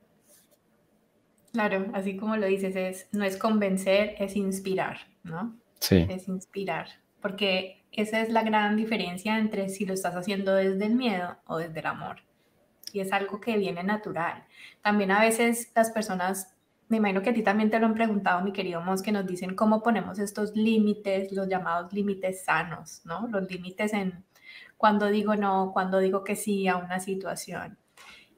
Claro, así como lo dices, es, no es convencer, es inspirar, ¿no? Sí. Es inspirar, porque esa es la gran diferencia entre si lo estás haciendo desde el miedo o desde el amor. Y es algo que viene natural. También a veces las personas me imagino que a ti también te lo han preguntado, mi querido Mons, que nos dicen cómo ponemos estos límites, los llamados límites sanos, ¿no? Los límites en cuando digo no, cuando digo que sí a una situación.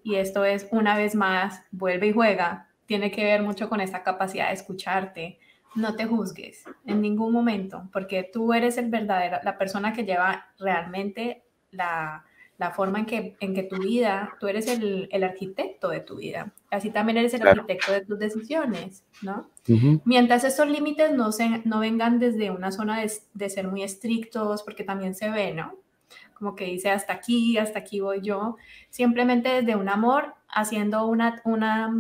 Y esto es, una vez más, vuelve y juega. Tiene que ver mucho con esa capacidad de escucharte. No te juzgues en ningún momento, porque tú eres el verdadero, la persona que lleva realmente la, la forma en que, en que tu vida, tú eres el, arquitecto de tu vida, así también eres el arquitecto de tus decisiones, ¿no? Mientras estos límites no, se, no vengan desde una zona de, ser muy estrictos, porque también se ve, ¿no? Como que dice, hasta aquí, hasta aquí voy yo, simplemente desde un amor, haciendo una, una,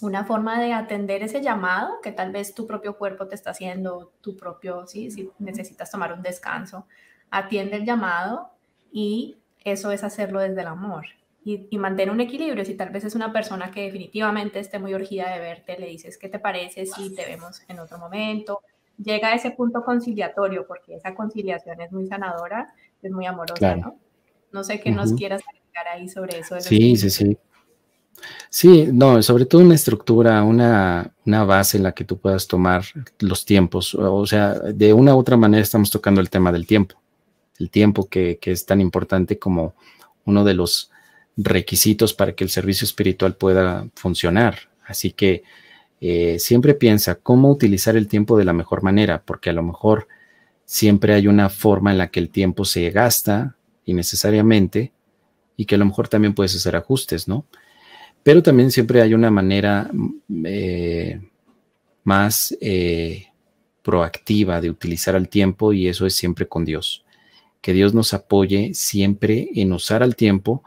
una forma de atender ese llamado que tal vez tu propio cuerpo te está haciendo, tu propio, sí, si necesitas tomar un descanso, atiende el llamado y eso es hacerlo desde el amor y, mantener un equilibrio. Si tal vez es una persona que definitivamente esté muy urgida de verte, le dices qué te parece si te vemos en otro momento. Llega a ese punto conciliatorio, porque esa conciliación es muy sanadora, es muy amorosa, ¿no? No sé qué nos quieras explicar ahí sobre eso. Sí, sí, sí. Sí, no, sobre todo una estructura, una, una, base en la que tú puedas tomar los tiempos. O sea, de una u otra manera estamos tocando el tema del tiempo el tiempo que, es tan importante como uno de los requisitos para que el servicio espiritual pueda funcionar. Así que eh, siempre piensa cómo utilizar el tiempo de la mejor manera, porque a lo mejor siempre hay una forma en la que el tiempo se gasta innecesariamente y que a lo mejor también puedes hacer ajustes, ¿no? Pero también siempre hay una manera mm, eh, más eh, proactiva de utilizar el tiempo y eso es siempre con Dios que Dios nos apoye siempre en usar al tiempo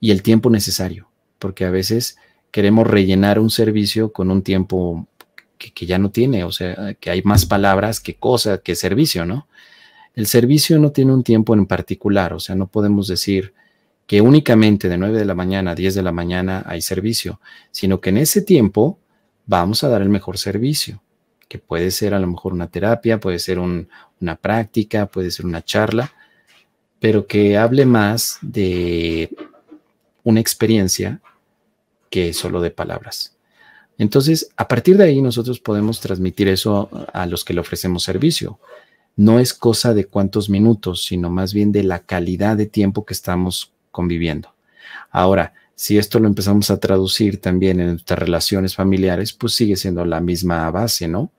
y el tiempo necesario, porque a veces queremos rellenar un servicio con un tiempo que, ya no tiene, o sea, que hay más palabras que cosa, que servicio, ¿no? El servicio no tiene un tiempo en particular, o sea, no podemos decir que únicamente de 9 de la mañana a 10 de la mañana hay servicio, sino que en ese tiempo vamos a dar el mejor servicio, que puede ser a lo mejor una terapia, puede ser una práctica, puede ser una charla, pero que hable más de una experiencia que solo de palabras. Entonces, a partir de ahí nosotros podemos transmitir eso a los que le ofrecemos servicio. No es cosa de cuántos minutos, sino más bien de la calidad de tiempo que estamos conviviendo. Ahora, si esto lo empezamos a traducir también en nuestras relaciones familiares, pues sigue siendo la misma base, ¿no?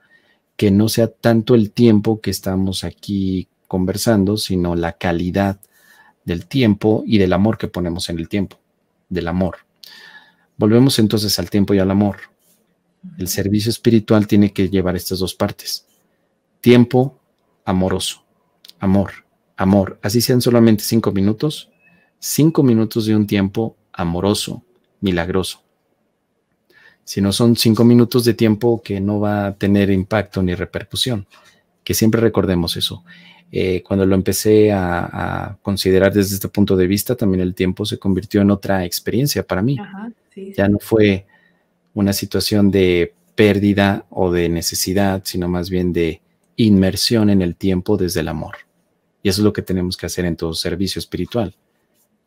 Que no sea tanto el tiempo que estamos aquí conversando, sino la calidad del tiempo y del amor que ponemos en el tiempo, del amor. Volvemos entonces al tiempo y al amor. El servicio espiritual tiene que llevar estas dos partes. Tiempo amoroso, amor, amor. Así sean solamente cinco minutos, cinco minutos de un tiempo amoroso, milagroso. Si no son cinco minutos de tiempo que no va a tener impacto ni repercusión, que siempre recordemos eso. Eh, cuando lo empecé a, considerar desde este punto de vista, también el tiempo se convirtió en otra experiencia para mí. Ya no fue una situación de pérdida o de necesidad, sino más bien de inmersión en el tiempo desde el amor. Y eso es lo que tenemos que hacer en todo servicio espiritual.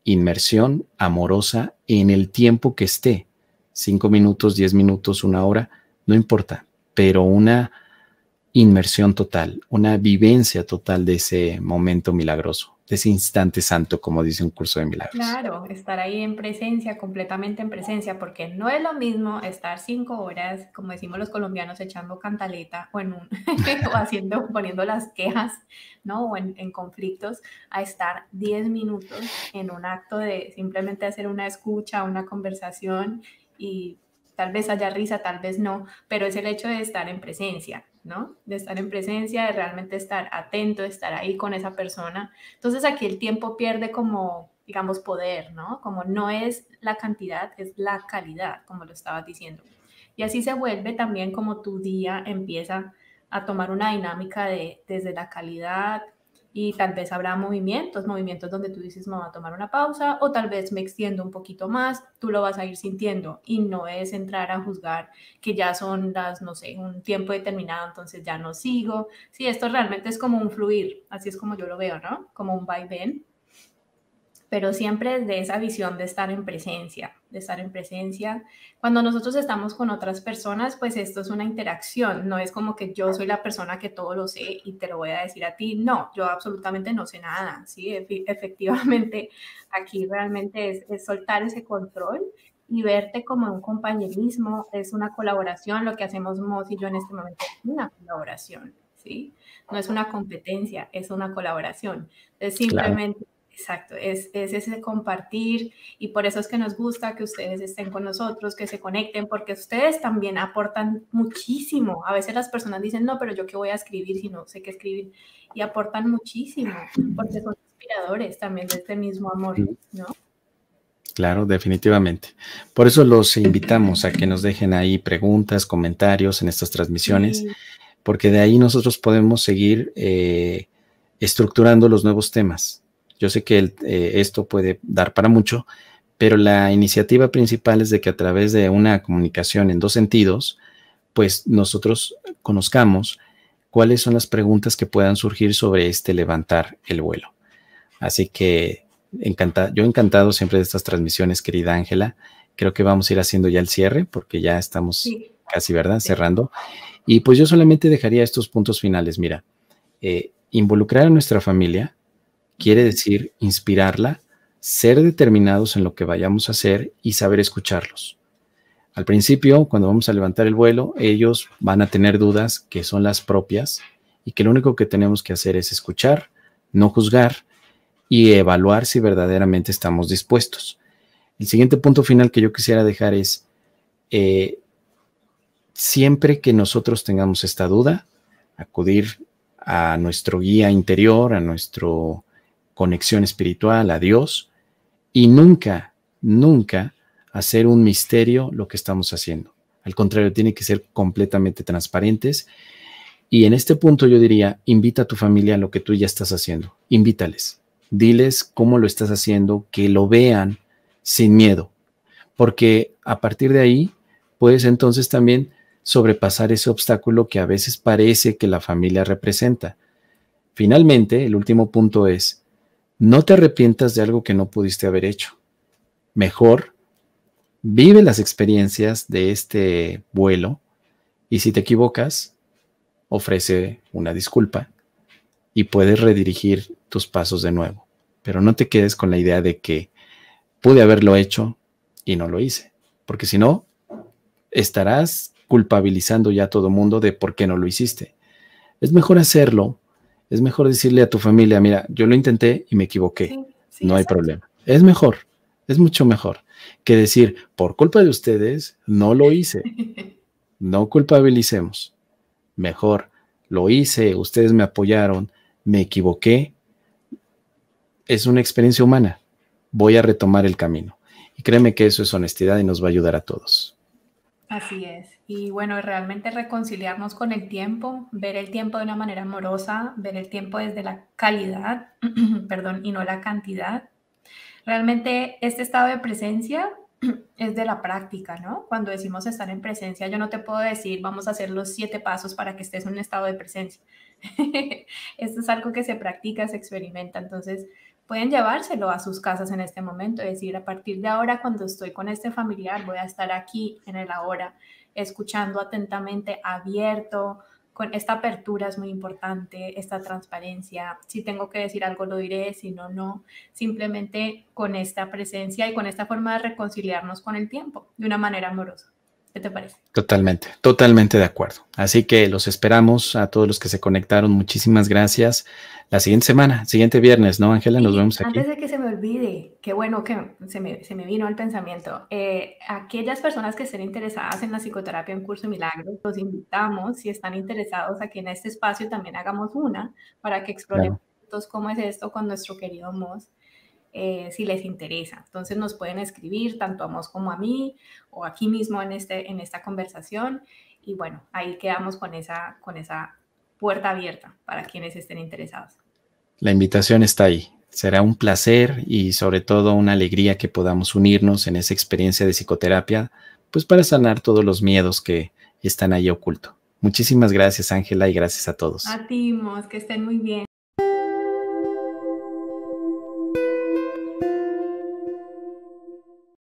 Inmersión amorosa en el tiempo que esté. Cinco minutos, diez minutos, una hora, no importa, pero una inmersión total, una vivencia total de ese momento milagroso, de ese instante santo, como dice un curso de milagros. Claro, estar ahí en presencia, completamente en presencia, porque no es lo mismo estar cinco horas, como decimos los colombianos, echando cantaleta o, en un, *laughs* haciendo, poniendo las quejas, ¿no? O en, en conflictos, a estar diez minutos en un acto de simplemente hacer una escucha, una conversación y tal vez haya risa, tal vez no, pero es el hecho de estar en presencia de estar en presencia, de realmente estar atento, de estar ahí con esa persona. Entonces aquí el tiempo pierde como, digamos, poder, ¿no? Como no es la cantidad, es la calidad, como lo estabas diciendo. Y así se vuelve también como tu día empieza a tomar una dinámica de desde la calidad, y tal vez habrá movimientos, movimientos donde tú dices, me voy a tomar una pausa o tal vez me extiendo un poquito más, tú lo vas a ir sintiendo y no es entrar a juzgar que ya son las, no sé, un tiempo determinado, entonces ya no sigo. Sí, esto realmente es como un fluir, así es como yo lo veo, ¿no? Como un vaivén pero siempre desde esa visión de estar en presencia, de estar en presencia. Cuando nosotros estamos con otras personas, pues esto es una interacción, no es como que yo soy la persona que todo lo sé y te lo voy a decir a ti, no, yo absolutamente no sé nada, ¿sí? efectivamente, aquí realmente es, soltar ese control y verte como un compañerismo, es una colaboración, lo que hacemos Moz y yo en este momento es una colaboración, ¿sí? No es una competencia, es una colaboración. Es simplemente... Exacto, es, ese compartir y por eso es que nos gusta que ustedes estén con nosotros, que se conecten, porque ustedes también aportan muchísimo. A veces las personas dicen, no, pero yo qué voy a escribir si no sé qué escribir. Y aportan muchísimo, porque son inspiradores también de este mismo amor, ¿no? Claro, definitivamente. Por eso los invitamos a que nos dejen ahí preguntas, comentarios en estas transmisiones, porque de ahí nosotros podemos seguir eh, estructurando los nuevos temas yo sé que eh, esto puede dar para mucho, pero la iniciativa principal es de que a través de una comunicación en dos sentidos, pues nosotros conozcamos cuáles son las preguntas que puedan surgir sobre este levantar el vuelo. Así que encanta, yo encantado siempre de estas transmisiones, querida Ángela. Creo que vamos a ir haciendo ya el cierre porque ya estamos casi, ¿verdad? Cerrando. Y pues yo solamente dejaría estos puntos finales. Mira, eh, involucrar a nuestra familia, quiere decir inspirarla, ser determinados en lo que vayamos a hacer y saber escucharlos. Al principio, cuando vamos a levantar el vuelo, ellos van a tener dudas que son las propias y que lo único que tenemos que hacer es escuchar, no juzgar y evaluar si verdaderamente estamos dispuestos. El siguiente punto final que yo quisiera dejar es, eh, siempre que nosotros tengamos esta duda, acudir a nuestro guía interior, a nuestro conexión espiritual, a Dios, y nunca, nunca hacer un misterio lo que estamos haciendo. Al contrario, tiene que ser completamente transparentes. Y en este punto yo diría, invita a tu familia a lo que tú ya estás haciendo. Invítales. Diles cómo lo estás haciendo, que lo vean sin miedo. Porque a partir de ahí puedes entonces también sobrepasar ese obstáculo que a veces parece que la familia representa. Finalmente, el último punto es, no te arrepientas de algo que no pudiste haber hecho. Mejor, vive las experiencias de este vuelo y si te equivocas, ofrece una disculpa y puedes redirigir tus pasos de nuevo. Pero no te quedes con la idea de que pude haberlo hecho y no lo hice, porque si no, estarás culpabilizando ya a todo mundo de por qué no lo hiciste. Es mejor hacerlo es mejor decirle a tu familia, mira, yo lo intenté y me equivoqué. no hay problema. Es mejor, es mucho mejor que decir, por culpa de ustedes, no lo hice. *laughs* No culpabilicemos. Mejor, lo hice, ustedes me apoyaron, me equivoqué. Es una experiencia humana. Voy a retomar el camino. Y créeme que eso es honestidad y nos va a ayudar a todos. Así es y bueno, realmente reconciliarnos con el tiempo, ver el tiempo de una manera amorosa, ver el tiempo desde la calidad, *clears throat* perdón, y no la cantidad. Realmente este estado de presencia *clears throat* es de la práctica, ¿no? Cuando decimos estar en presencia, yo no te puedo decir, vamos a hacer los siete pasos para que estés en un estado de presencia. *laughs* Esto es algo que se practica, se experimenta, entonces pueden llevárselo a sus casas en este momento, decir, a partir de ahora, cuando estoy con este familiar, voy a estar aquí en el ahora, escuchando atentamente, abierto, con esta apertura es muy importante, esta transparencia. Si tengo que decir algo, lo diré, si no, no. Simplemente con esta presencia y con esta forma de reconciliarnos con el tiempo de una manera amorosa. ¿Qué te parece? Totalmente, totalmente de acuerdo. Así que los esperamos a todos los que se conectaron. Muchísimas gracias. La siguiente semana, siguiente viernes, ¿no, Ángela? Nos vemos aquí. Antes de que se me olvide, qué bueno que se me, vino el pensamiento. Eh, aquellas personas que estén interesadas en la psicoterapia en curso de milagros, los invitamos, si están interesados, a que en este espacio también hagamos una para que exploremos cómo es esto con nuestro querido Moss eh, si les interesa. Entonces nos pueden escribir tanto a vos como a mí o aquí mismo en, este, en esta conversación y bueno, ahí quedamos con esa, con esa puerta abierta para quienes estén interesados. La invitación está ahí. Será un placer y sobre todo una alegría que podamos unirnos en esa experiencia de psicoterapia, pues para sanar todos los miedos que están ahí oculto. Muchísimas gracias, Ángela, y gracias a todos. A que estén muy bien.